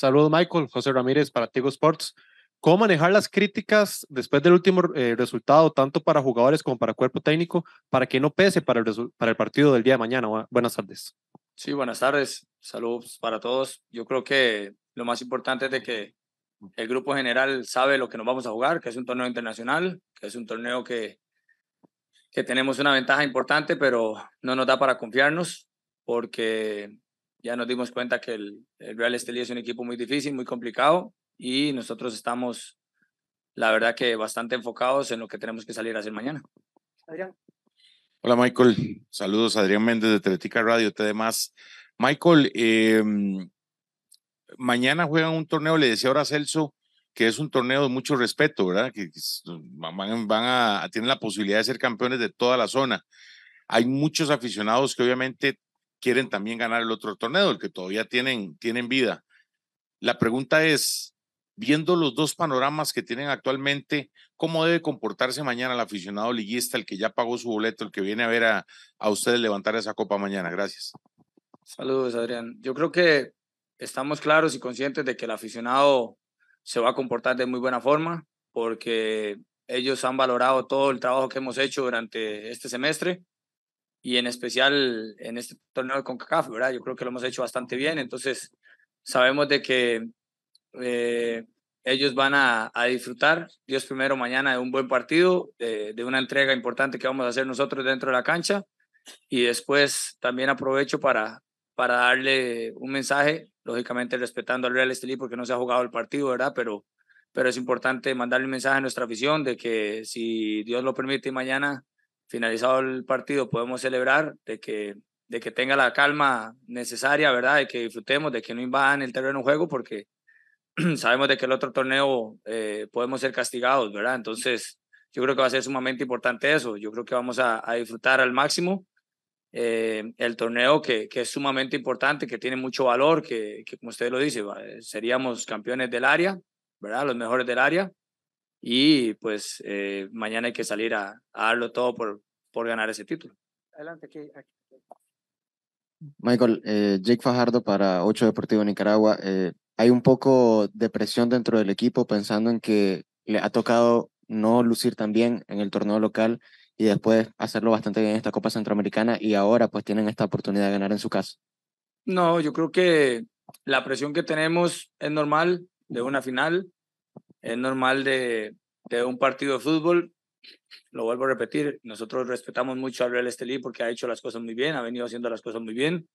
Saludos, Michael. José Ramírez para Tigo Sports. ¿Cómo manejar las críticas después del último eh, resultado, tanto para jugadores como para cuerpo técnico, para que no pese para el, para el partido del día de mañana? Buenas tardes. Sí, buenas tardes. Saludos para todos. Yo creo que lo más importante es de que el grupo general sabe lo que nos vamos a jugar, que es un torneo internacional, que es un torneo que, que tenemos una ventaja importante, pero no nos da para confiarnos, porque ya nos dimos cuenta que el, Real Estelí es un equipo muy difícil, muy complicado y nosotros estamos, la verdad que bastante enfocados en lo que tenemos que salir a hacer mañana. Adrián. Hola Michael, saludos Adrián Méndez de Teletica Radio, te más. Michael, em, mañana juegan un torneo, le decía ahora a Celso, que es un torneo de mucho respeto, ¿verdad? Que van, van a, tienen la posibilidad de ser campeones de toda la zona. Hay muchos aficionados que obviamente quieren también ganar el otro torneo, el que todavía tienen, tienen vida. La pregunta es, viendo los dos panoramas que tienen actualmente, ¿cómo debe comportarse mañana el aficionado liguista, el que ya pagó su boleto, el que viene a ver a, a ustedes levantar esa copa mañana? Gracias. Saludos, Adrián. Yo creo que estamos claros y conscientes de que el aficionado se va a comportar de muy buena forma porque ellos han valorado todo el trabajo que hemos hecho durante este semestre y en especial en este torneo de CONCACAF, ¿verdad? Yo creo que lo hemos hecho bastante bien, entonces sabemos de que eh, ellos van a, a, disfrutar, Dios primero, mañana de un buen partido, de, una entrega importante que vamos a hacer nosotros dentro de la cancha y después también aprovecho para, para darle un mensaje, lógicamente respetando al Real Estelí porque no se ha jugado el partido, ¿verdad? Pero, pero es importante mandarle un mensaje a nuestra afición de que si Dios lo permite mañana finalizado el partido podemos celebrar, de que, de que tenga la calma necesaria, ¿verdad? De que disfrutemos, de que no invadan el terreno de juego, porque sabemos de que el otro torneo eh, podemos ser castigados, ¿verdad? Entonces, yo creo que va a ser sumamente importante eso. Yo creo que vamos a, disfrutar al máximo eh, el torneo que, que, es sumamente importante, que tiene mucho valor, que, como usted lo dice, eh, seríamos campeones del área, ¿verdad? Los mejores del área. Y pues mañana hay que salir a, a darlo todo por, por ganar ese título. Adelante, Michael, eh, Jake Fajardo para 8 Deportivo Nicaragua. Eh, hay un poco de presión dentro del equipo pensando en que le ha tocado no lucir tan bien en el torneo local y después hacerlo bastante bien en esta Copa Centroamericana y ahora pues tienen esta oportunidad de ganar en su casa. No, yo creo que la presión que tenemos es normal de una final, es normal de, de un partido de fútbol lo vuelvo a repetir, nosotros respetamos mucho a Real Estelí porque ha hecho las cosas muy bien, ha venido haciendo las cosas muy bien.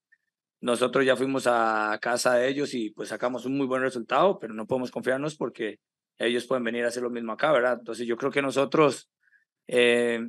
Nosotros ya fuimos a casa de ellos y pues sacamos un muy buen resultado, pero no podemos confiarnos porque ellos pueden venir a hacer lo mismo acá, ¿verdad? Entonces yo creo que nosotros, eh,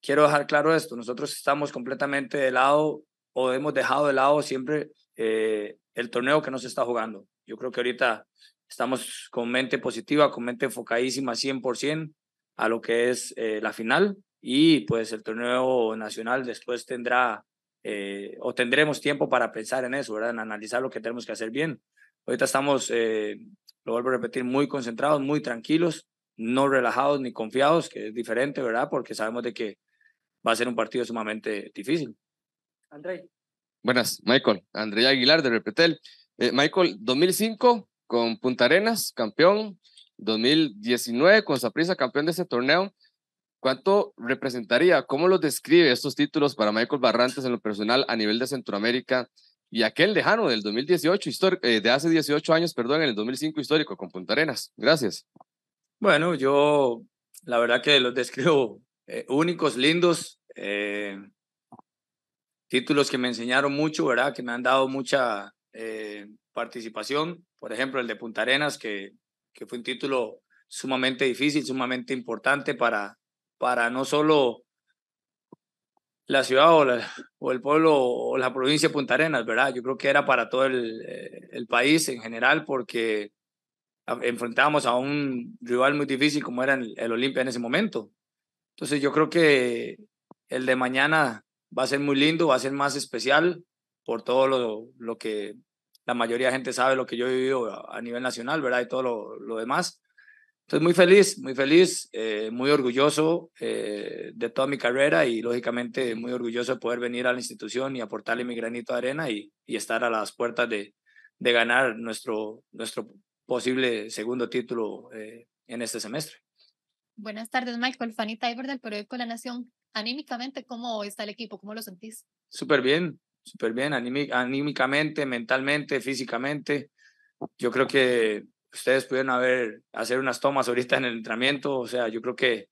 quiero dejar claro esto, nosotros estamos completamente de lado o hemos dejado de lado siempre eh, el torneo que nos está jugando. Yo creo que ahorita estamos con mente positiva, con mente enfocadísima 100% a lo que es eh, la final y pues el torneo nacional después tendrá eh, o tendremos tiempo para pensar en eso, ¿verdad? En analizar lo que tenemos que hacer bien. Ahorita estamos, eh, lo vuelvo a repetir, muy concentrados, muy tranquilos, no relajados ni confiados, que es diferente, ¿verdad? Porque sabemos de que va a ser un partido sumamente difícil. André. Buenas, Michael. André Aguilar de Repetel. Michael, 2005 con Punta Arenas, campeón. 2019 con Saprissa campeón de ese torneo. ¿Cuánto representaría? ¿Cómo los describe estos títulos para Michael Barrantes en lo personal a nivel de Centroamérica y aquel lejano del 2018, eh, de hace 18 años, perdón, en el 2005 histórico con Punta Arenas? Gracias. Bueno, yo la verdad que los describo eh, únicos, lindos, eh, títulos que me enseñaron mucho, ¿verdad? Que me han dado mucha participación. Por ejemplo, el de Punta Arenas, que que fue un título sumamente difícil, sumamente importante para, para no solo la ciudad o, el pueblo o la provincia de Punta Arenas, ¿verdad? Yo creo que era para todo el, eh, país en general porque enfrentábamos a un rival muy difícil como era el, Olimpia en ese momento. Entonces yo creo que el de mañana va a ser muy lindo, va a ser más especial por todo lo, lo que la mayoría de gente sabe lo que yo he vivido a nivel nacional, ¿verdad? Y todo lo, demás. Entonces, muy feliz, muy feliz, eh, muy orgulloso eh, de toda mi carrera y lógicamente muy orgulloso de poder venir a la institución y aportarle mi granito de arena y, estar a las puertas de, de, ganar nuestro, nuestro posible segundo título eh, en este semestre. Buenas tardes, Michael. Fanny Tiber del periódico La Nación. Anímicamente, ¿cómo está el equipo? ¿Cómo lo sentís? Súper bien, súper bien, anímicamente, mentalmente, físicamente. Yo creo que ustedes pudieron haber, hacer unas tomas ahorita en el entrenamiento, o sea, yo creo que,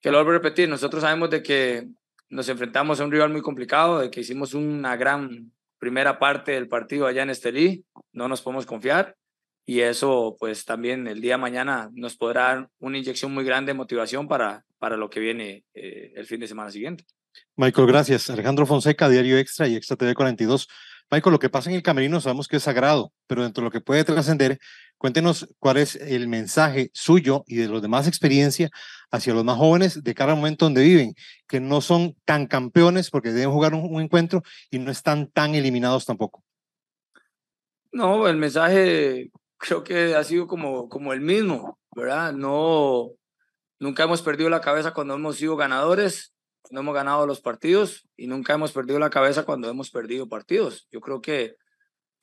que lo vuelvo a repetir, nosotros sabemos de que nos enfrentamos a un rival muy complicado, de que hicimos una gran primera parte del partido allá en Estelí, no nos podemos confiar y eso pues también el día de mañana nos podrá dar una inyección muy grande de motivación para, para lo que viene eh, el fin de semana siguiente. Michael, gracias. Alejandro Fonseca, Diario Extra y Extra TV 42. Michael, lo que pasa en el camerino sabemos que es sagrado, pero dentro de lo que puede trascender, cuéntenos cuál es el mensaje suyo y de los demás experiencia hacia los más jóvenes de cada momento donde viven, que no son tan campeones porque deben jugar un, encuentro y no están tan eliminados tampoco. No, el mensaje creo que ha sido como, como el mismo, ¿verdad? No, nunca hemos perdido la cabeza cuando hemos sido ganadores no hemos ganado los partidos y nunca hemos perdido la cabeza cuando hemos perdido partidos. Yo creo que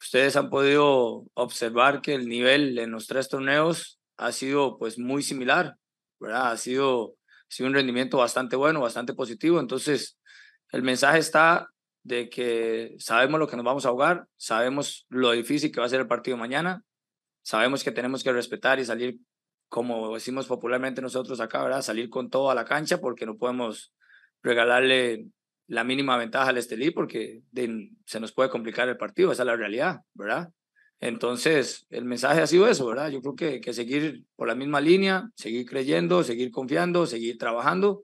ustedes han podido observar que el nivel en los tres torneos ha sido pues muy similar, ¿verdad? Ha sido, ha un rendimiento bastante bueno, bastante positivo. Entonces, el mensaje está de que sabemos lo que nos vamos a ahogar, sabemos lo difícil que va a ser el partido mañana, sabemos que tenemos que respetar y salir, como decimos popularmente nosotros acá, ¿verdad? Salir con todo a la cancha porque no podemos regalarle la mínima ventaja al Estelí porque se nos puede complicar el partido, esa es la realidad, ¿verdad? Entonces, el mensaje ha sido eso, ¿verdad? Yo creo que, que seguir por la misma línea, seguir creyendo, seguir confiando, seguir trabajando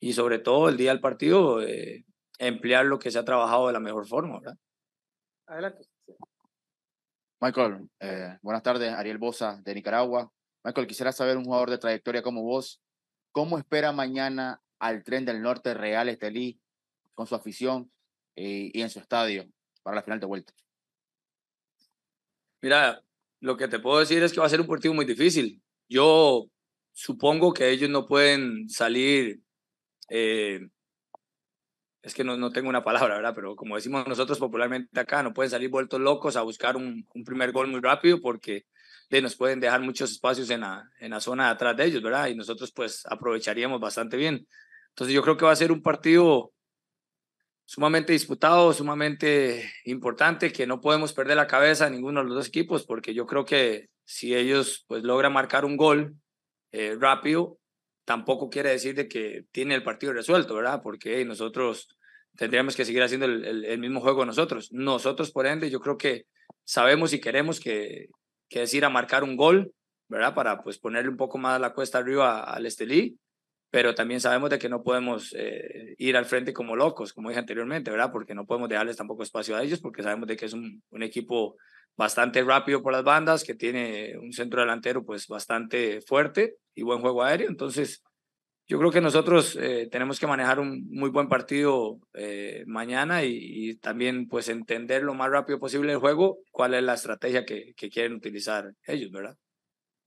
y sobre todo el día del partido, eh, emplear lo que se ha trabajado de la mejor forma, ¿verdad? Adelante. Michael, eh, buenas tardes. Ariel Bosa de Nicaragua. Michael, quisiera saber un jugador de trayectoria como vos, ¿cómo espera mañana al tren del norte Real Estelí con su afición eh, y en su estadio para la final de vuelta. Mira, lo que te puedo decir es que va a ser un partido muy difícil. Yo supongo que ellos no pueden salir, eh, es que no, no, tengo una palabra, ¿verdad? Pero como decimos nosotros popularmente acá, no pueden salir vueltos locos a buscar un, primer gol muy rápido porque nos pueden dejar muchos espacios en la, en la zona atrás de ellos, ¿verdad? Y nosotros pues aprovecharíamos bastante bien. Entonces yo creo que va a ser un partido sumamente disputado, sumamente importante, que no podemos perder la cabeza a ninguno de los dos equipos, porque yo creo que si ellos pues logran marcar un gol eh, rápido, tampoco quiere decir de que tiene el partido resuelto, ¿verdad? Porque nosotros tendríamos que seguir haciendo el, mismo juego nosotros. Nosotros, por ende, yo creo que sabemos y queremos que, es ir a marcar un gol, ¿verdad? Para pues ponerle un poco más la cuesta arriba al Estelí pero también sabemos de que no podemos eh, ir al frente como locos, como dije anteriormente, ¿verdad? Porque no podemos dejarles tampoco espacio a ellos, porque sabemos de que es un, equipo bastante rápido por las bandas, que tiene un centro delantero pues bastante fuerte y buen juego aéreo. Entonces, yo creo que nosotros eh, tenemos que manejar un muy buen partido eh, mañana y, también pues entender lo más rápido posible el juego, cuál es la estrategia que, quieren utilizar ellos, ¿verdad?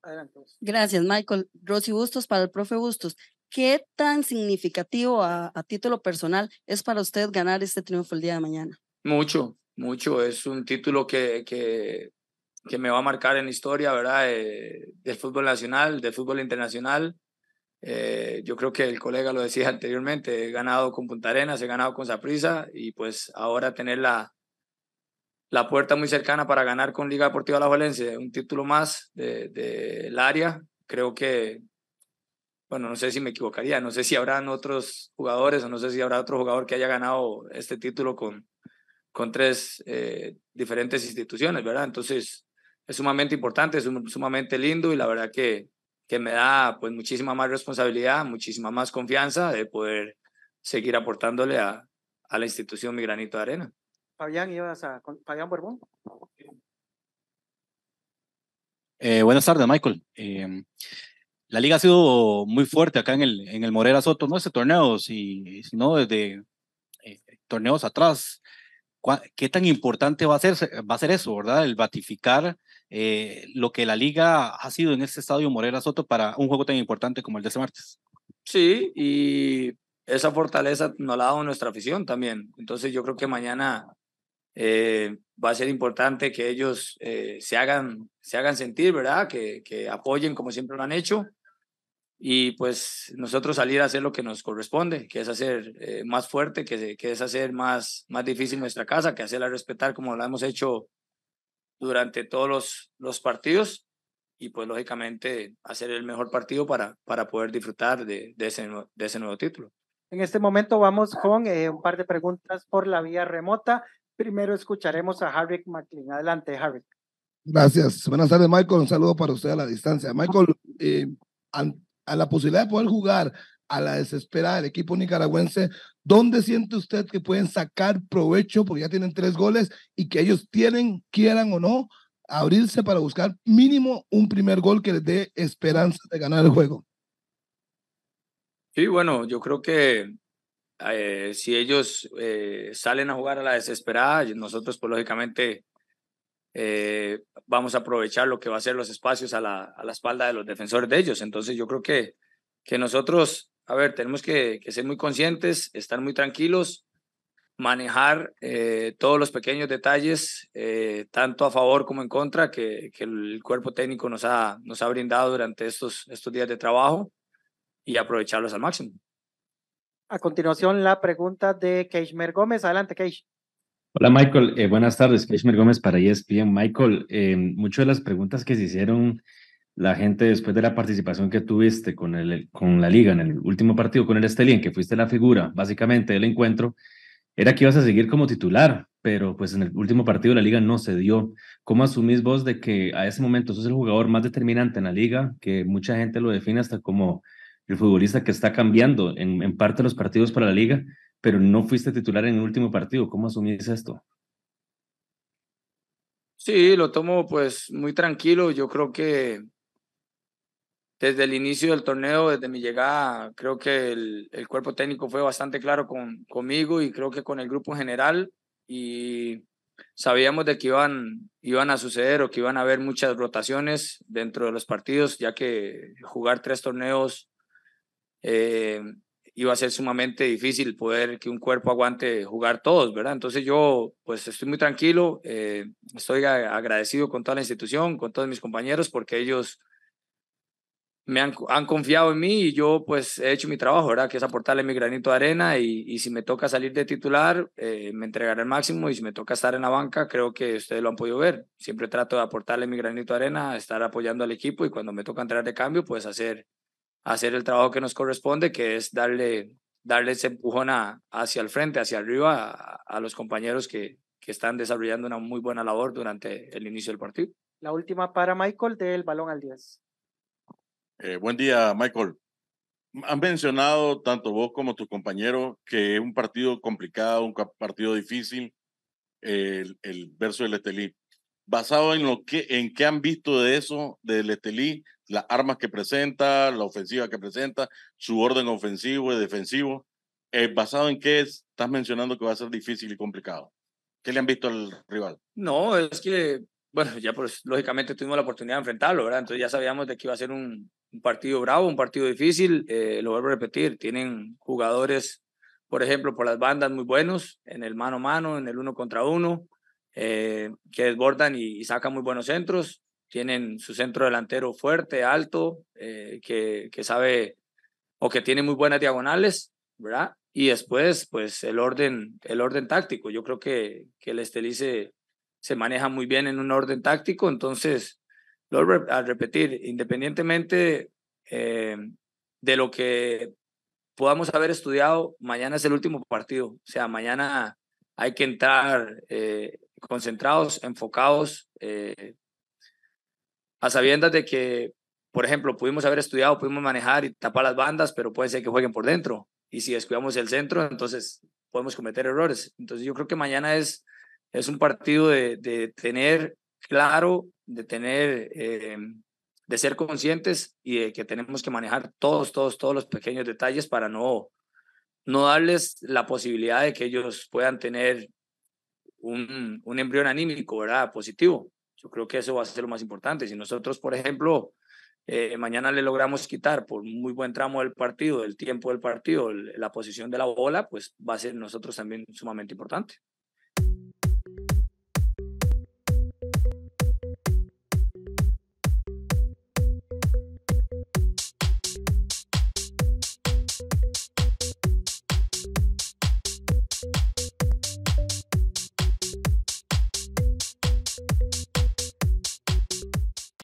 Adelante. Gracias, Michael. Rosy Bustos, para el profe Bustos, ¿Qué tan significativo a, a, título personal es para usted ganar este triunfo el día de mañana? Mucho, mucho. Es un título que, que, que me va a marcar en la historia, ¿verdad? Eh, del fútbol nacional, del fútbol internacional. Eh, yo creo que el colega lo decía anteriormente, he ganado con Punta Arenas, he ganado con Saprisa y pues ahora tener la, la puerta muy cercana para ganar con Liga Deportiva La Alajuelense, un título más del área, creo que, bueno, no sé si me equivocaría, no sé si habrán otros jugadores o no sé si habrá otro jugador que haya ganado este título con, con tres eh, diferentes instituciones, ¿verdad? Entonces, es sumamente importante, es sumamente lindo y la verdad que, que me da pues muchísima más responsabilidad, muchísima más confianza de poder seguir aportándole a, la institución mi granito de arena. Fabián, ¿ibas a Fabián Borbón? Eh, buenas tardes, Michael. Eh, la liga ha sido muy fuerte acá en el, en el Morera Soto, no este torneo, sino desde eh, torneos atrás. ¿Qué tan importante va a ser, va a ser eso, verdad? El batificar eh, lo que la liga ha sido en este estadio Morera Soto para un juego tan importante como el de este martes. Sí, y esa fortaleza nos la ha dado nuestra afición también. Entonces yo creo que mañana eh, va a ser importante que ellos se, hagan, se hagan sentir, ¿verdad? Que, que apoyen como siempre lo han hecho y pues nosotros salir a hacer lo que nos corresponde, que es hacer eh, más fuerte, que, que es hacer más, más difícil nuestra casa, que hacerla respetar como la hemos hecho durante todos los, los partidos y pues lógicamente hacer el mejor partido para, para poder disfrutar de, ese, de ese nuevo título. En este momento vamos con eh, un par de preguntas por la vía remota. Primero escucharemos a Harrick McLean. Adelante, Harrick. Gracias. Buenas tardes, Michael. Un saludo para usted a la distancia. Michael, eh, a la posibilidad de poder jugar a la desesperada del equipo nicaragüense, ¿dónde siente usted que pueden sacar provecho? Porque ya tienen tres goles y que ellos tienen, quieran o no, abrirse para buscar mínimo un primer gol que les dé esperanza de ganar el juego. Sí, bueno, yo creo que eh, si ellos eh, salen a jugar a la desesperada, nosotros pues lógicamente eh, vamos a aprovechar lo que va a ser los espacios a la, a la, espalda de los defensores de ellos. Entonces yo creo que, que nosotros, a ver, tenemos que, ser muy conscientes, estar muy tranquilos, manejar eh, todos los pequeños detalles, eh, tanto a favor como en contra, que, el cuerpo técnico nos ha, nos ha brindado durante estos, estos días de trabajo y aprovecharlos al máximo. A continuación, la pregunta de Keishmer Gómez. Adelante, Keish. Hola Michael, eh, buenas tardes. Pesmer Gómez para ESPN. Michael, em, muchas de las preguntas que se hicieron la gente después de la participación que tuviste con, el, con la liga en el último partido con el Estelí, que fuiste la figura básicamente el encuentro, era que ibas a seguir como titular, pero pues en el último partido la liga no se dio. ¿Cómo asumís vos de que a ese momento sos el jugador más determinante en la liga, que mucha gente lo define hasta como el futbolista que está cambiando en, parte los partidos para la liga? pero no fuiste titular en el último partido. ¿Cómo asumís esto? Sí, lo tomo pues muy tranquilo. Yo creo que desde el inicio del torneo, desde mi llegada, creo que el, cuerpo técnico fue bastante claro con, conmigo y creo que con el grupo en general. Y sabíamos de que iban, iban a suceder o que iban a haber muchas rotaciones dentro de los partidos, ya que jugar tres torneos eh, iba a ser sumamente difícil poder que un cuerpo aguante jugar todos, ¿verdad? Entonces yo pues estoy muy tranquilo, eh, estoy agradecido con toda la institución, con todos mis compañeros, porque ellos me han, han, confiado en mí y yo pues he hecho mi trabajo, ¿verdad? Que es aportarle mi granito de arena y, y si me toca salir de titular, eh, me entregaré el máximo y si me toca estar en la banca, creo que ustedes lo han podido ver. Siempre trato de aportarle mi granito de arena, estar apoyando al equipo y cuando me toca entrar de cambio, pues hacer hacer el trabajo que nos corresponde, que es darle, darle ese empujón hacia el frente, hacia arriba, a, los compañeros que, que están desarrollando una muy buena labor durante el inicio del partido. La última para Michael del balón al 10. Eh, buen día, Michael. Han mencionado tanto vos como tu compañero que es un partido complicado, un partido difícil, el, el, verso del Estelí. Basado en, lo que, en qué han visto de eso, del Estelí, las armas que presenta, la ofensiva que presenta, su orden ofensivo y defensivo. Eh, ¿Basado en qué estás mencionando que va a ser difícil y complicado? ¿Qué le han visto al rival? No, es que, bueno, ya pues lógicamente tuvimos la oportunidad de enfrentarlo, ¿verdad? Entonces ya sabíamos de que iba a ser un, partido bravo, un partido difícil. Eh, lo vuelvo a repetir, tienen jugadores, por ejemplo, por las bandas muy buenos, en el mano a mano, en el uno contra uno, eh, que desbordan y sacan muy buenos centros tienen su centro delantero fuerte, alto, eh, que, que sabe o que tiene muy buenas diagonales, ¿verdad? Y después, pues el orden, el orden táctico. Yo creo que, que el Estelice se, maneja muy bien en un orden táctico, entonces, lo a repetir, independientemente eh, de lo que podamos haber estudiado, mañana es el último partido, o sea, mañana hay que entrar eh, concentrados, enfocados, a sabiendas de que, por ejemplo, pudimos haber estudiado, pudimos manejar y tapar las bandas, pero puede ser que jueguen por dentro. Y si descuidamos el centro, entonces podemos cometer errores. Entonces yo creo que mañana es, es un partido de, tener claro, de tener... Eh, de ser conscientes y de que tenemos que manejar todos, todos, todos los pequeños detalles para no, no darles la posibilidad de que ellos puedan tener un, un embrión anímico, ¿verdad? Positivo. Yo creo que eso va a ser lo más importante. Si nosotros, por ejemplo, eh, mañana le logramos quitar por muy buen tramo del partido, el tiempo del partido, la posición de la bola, pues va a ser nosotros también sumamente importante.